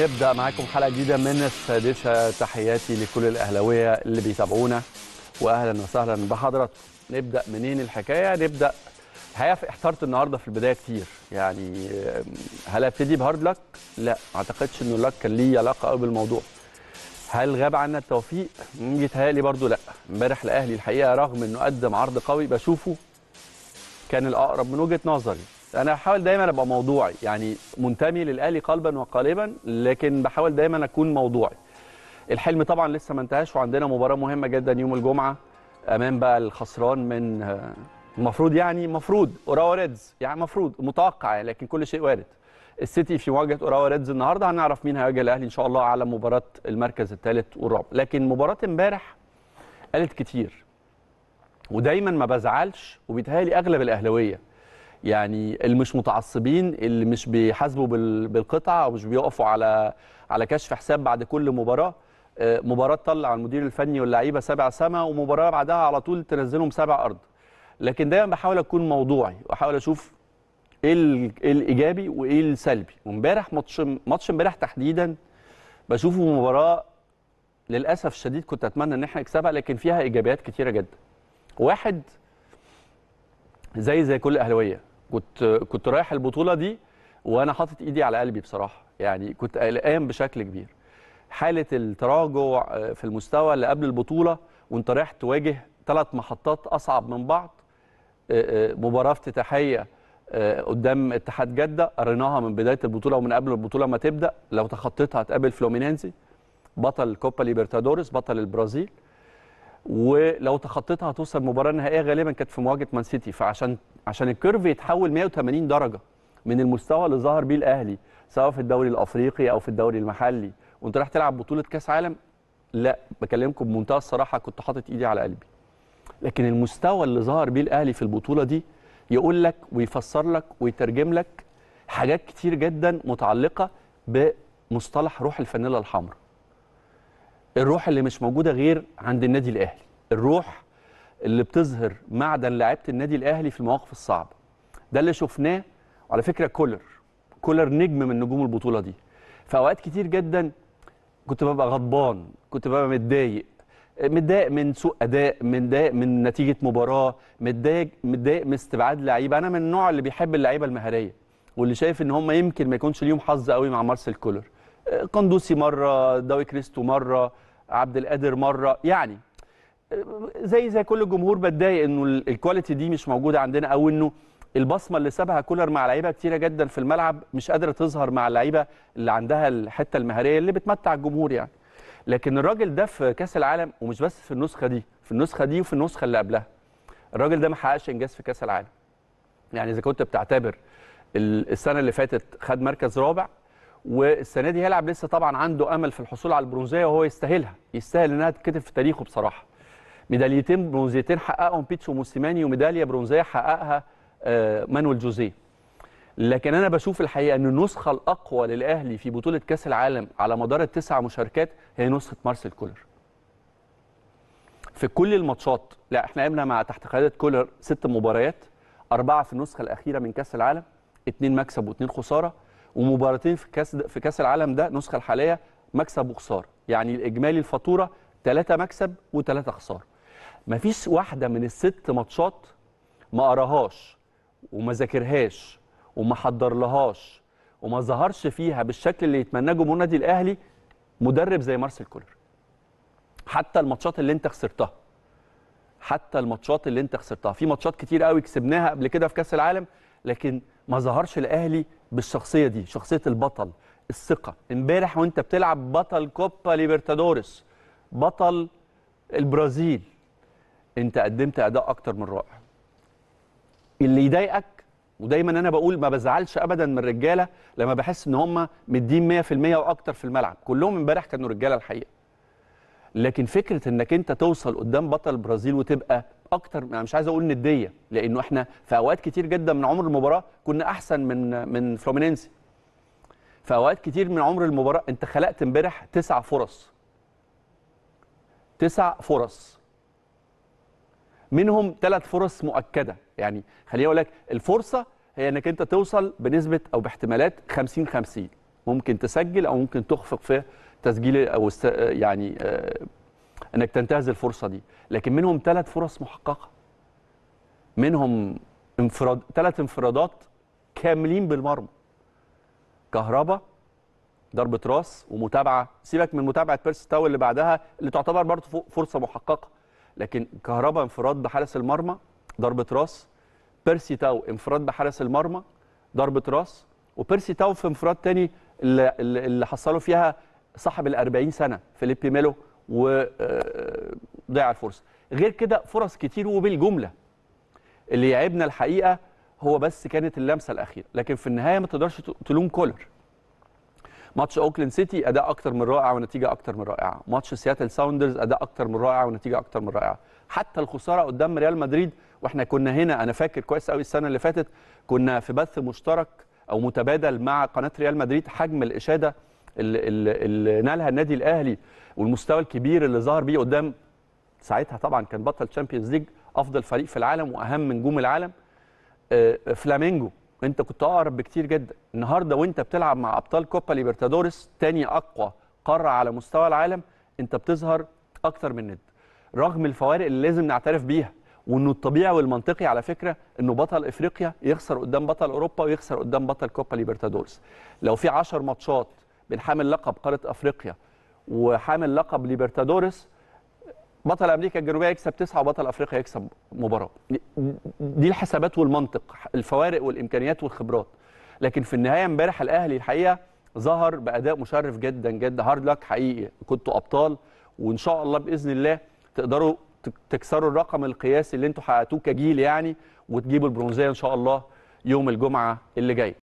نبدا معاكم حلقه جديده من السادسه تحياتي لكل الاهلاويه اللي بيتابعونا واهلا وسهلا بحضراتكم نبدا منين الحكايه نبدا الحقيقه احترت النهارده في البدايه كتير يعني آه، هل ابتدي بهارد لك لا ما اعتقدش ان لك كان ليه علاقه قوي بالموضوع هل غاب عنا التوفيق يتهيألي برضه لا امبارح الاهلي الحقيقه رغم انه قدم عرض قوي بشوفه كان الاقرب من وجهه نظري انا بحاول دايما ابقى موضوعي يعني منتمي للاهلي قلبا وقالبا لكن بحاول دايما اكون موضوعي الحلم طبعا لسه ما انتهاش وعندنا مباراه مهمه جدا يوم الجمعه امام بقى الخسران من المفروض يعني مفروض اوراوا ريدز يعني مفروض متوقع لكن كل شيء وارد السيتي في مواجهه اوراوا ريدز النهارده هنعرف مين هيواجه الاهلي ان شاء الله على مباراه المركز الثالث والرابع لكن مباراه امبارح قالت كتير ودايما ما بزعلش وبيتهيألي اغلب الاهلاويه يعني اللي مش متعصبين اللي مش بيحاسبوا بالقطعه او مش بيقفوا على على كشف حساب بعد كل مباراه آه، مباراه تطلع المدير الفني واللعيبه سبع سما ومباراه بعدها على طول تنزلهم سبع ارض لكن دايما بحاول اكون موضوعي واحاول اشوف إيه, ايه الايجابي وايه السلبي وامبارح ماتش ماتش امبارح تحديدا بشوفه مباراه للاسف الشديد كنت اتمنى ان احنا نكسبها لكن فيها ايجابيات كتيره جدا واحد زي زي كل اهلاويه كنت كنت رايح البطوله دي وانا حاطط ايدي على قلبي بصراحه يعني كنت قلقان بشكل كبير حاله التراجع آه، في المستوى اللي قبل البطوله وانت رايح تواجه ثلاث محطات اصعب من بعض آه، آه، مباراه افتتاحيه قدام اتحاد جده قريناها من بدايه البطوله ومن قبل البطوله ما تبدا لو تخطيتها هتقابل فلومينينزي بطل كوبا ليبرتادوريس بطل البرازيل ولو تخطيتها هتوصل مباراه نهائيه غالبا كانت في مواجهه مان سيتي فعشان عشان الكيرف يتحول 180 درجه من المستوى اللي ظهر بيه الاهلي سواء في الدوري الافريقي او في الدوري المحلي وانت رايح تلعب بطوله كاس عالم لا بكلمكم بمنتهى الصراحه كنت حاطط ايدي على قلبي لكن المستوى اللي ظهر بيه الاهلي في البطوله دي يقول لك ويفسر لك ويترجم لك حاجات كتير جدا متعلقه بمصطلح روح الفانيلا الحمراء الروح اللي مش موجوده غير عند النادي الاهلي الروح اللي بتظهر معدن لعيبه النادي الاهلي في المواقف الصعبه ده اللي شفناه وعلى فكره كولر كولر نجم من نجوم البطوله دي في اوقات كتير جدا كنت ببقى غضبان كنت ببقى متضايق متضايق من سوء اداء متضايق من نتيجه مباراه متضايق متضايق من استبعاد لعيبه انا من النوع اللي بيحب اللعيبه المهاريه واللي شايف ان هم يمكن ما يكونش ليهم حظ قوي مع مارسيل كولر قندوسي آه، مره داوي كريستو مره عبد القادر مره يعني زي زي كل الجمهور بتضايق انه الكواليتي دي مش موجوده عندنا او انه البصمه اللي سابها كولر مع لعيبه كتيره جدا في الملعب مش قادره تظهر مع اللعيبه اللي عندها الحته المهاريه اللي بتمتع الجمهور يعني لكن الراجل ده في كاس العالم ومش بس في النسخه دي في النسخه دي وفي النسخه اللي قبلها الراجل ده ما حققش انجاز في كاس العالم يعني اذا كنت بتعتبر السنه اللي فاتت خد مركز رابع والسنه دي هيلعب لسه طبعا عنده امل في الحصول على البرونزيه وهو يستاهلها يستاهل انها تتكتب في تاريخه بصراحه ميداليتين برونزيتين حققهم بيتسو موسيماني وميداليه برونزيه حققها آه، مانويل جوزيه لكن انا بشوف الحقيقه ان النسخه الاقوى للاهلي في بطوله كاس العالم على مدار التسع مشاركات هي نسخه مارسيل كولر في كل الماتشات لا احنا لعبنا مع تحت قياده كولر ست مباريات اربعه في النسخه الاخيره من كاس العالم اثنين مكسب واثنين خساره ومباراتين في كاس في كاس العالم ده النسخه الحاليه مكسب وخساره يعني الاجمالي الفاتوره ثلاثه مكسب وثلاثه خساره مفيش واحده من الست ماتشات ما قراهاش وما ذاكرهاش وما حضرلهاش وما ظهرش فيها بالشكل اللي يتمناه جمهور النادي الاهلي مدرب زي مارسيل كولر حتى الماتشات اللي انت خسرتها حتى الماتشات اللي انت خسرتها في ماتشات كتير قوي كسبناها قبل كده في كاس العالم لكن ما ظهرش الاهلي بالشخصيه دي شخصيه البطل الثقه امبارح وانت بتلعب بطل كوبا ليبرتادوريس بطل البرازيل انت قدمت اداء اكتر من رائع اللي يضايقك ودايما انا بقول ما بزعلش ابدا من الرجاله لما بحس ان هم مدين 100% واكتر في الملعب كلهم امبارح كانوا رجاله الحقيقه لكن فكره انك انت توصل قدام بطل البرازيل وتبقى اكتر انا مش عايز اقول نديه لانه احنا في اوقات كتير جدا من عمر المباراه كنا احسن من من فلومينينسي في اوقات كتير من عمر المباراه انت خلقت امبارح تسع فرص تسع فرص منهم ثلاث فرص مؤكده يعني خليني اقول لك الفرصه هي انك انت توصل بنسبه او باحتمالات 50 50 ممكن تسجل او ممكن تخفق في تسجيل او است... يعني آه، انك تنتهز الفرصه دي لكن منهم ثلاث فرص محققه منهم انفراد ثلاث انفرادات كاملين بالمرمى كهرباء ضربه راس ومتابعه سيبك من متابعه بيرس تاو اللي بعدها اللي تعتبر برضه فرصه محققه لكن كهربا انفراد بحارس المرمى ضربه راس بيرسي تاو انفراد بحارس المرمى ضربه راس وبيرسي تاو في انفراد تاني اللي, اللي حصلوا فيها صاحب ال 40 سنه فيليبي ميلو وضيع آه، آه، الفرصه غير كده فرص كتير وبالجمله اللي يعبنا الحقيقه هو بس كانت اللمسه الاخيره لكن في النهايه ما تقدرش تلوم كولر ماتش اوكلاند سيتي اداء اكتر من رائع ونتيجه اكتر من رائعه ماتش سياتل ساوندرز اداء اكتر من رائع ونتيجه اكتر من رائعه حتى الخساره قدام ريال مدريد واحنا كنا هنا انا فاكر كويس قوي السنه اللي فاتت كنا في بث مشترك او متبادل مع قناه ريال مدريد حجم الاشاده اللي, اللي نالها النادي الاهلي والمستوى الكبير اللي ظهر بيه قدام ساعتها طبعا كان بطل تشامبيونز ليج افضل فريق في العالم واهم نجوم العالم آه، فلامينجو انت كنت اقرب بكتير جدا النهارده وانت بتلعب مع ابطال كوبا ليبرتادورس تاني اقوى قاره على مستوى العالم انت بتظهر اكتر من ند رغم الفوارق اللي لازم نعترف بيها وانه الطبيعي والمنطقي على فكره انه بطل افريقيا يخسر قدام بطل اوروبا ويخسر قدام بطل كوبا ليبرتادورس لو في 10 ماتشات بين حامل لقب قاره افريقيا وحامل لقب ليبرتادورس بطل امريكا الجنوبيه يكسب تسعه وبطل افريقيا يكسب مباراه دي الحسابات والمنطق الفوارق والامكانيات والخبرات لكن في النهايه امبارح الاهلي الحقيقه ظهر باداء مشرف جدا جدا هارد لك حقيقي كنتوا ابطال وان شاء الله باذن الله تقدروا تكسروا الرقم القياسي اللي انتوا حققتوه كجيل يعني وتجيبوا البرونزيه ان شاء الله يوم الجمعه اللي جاي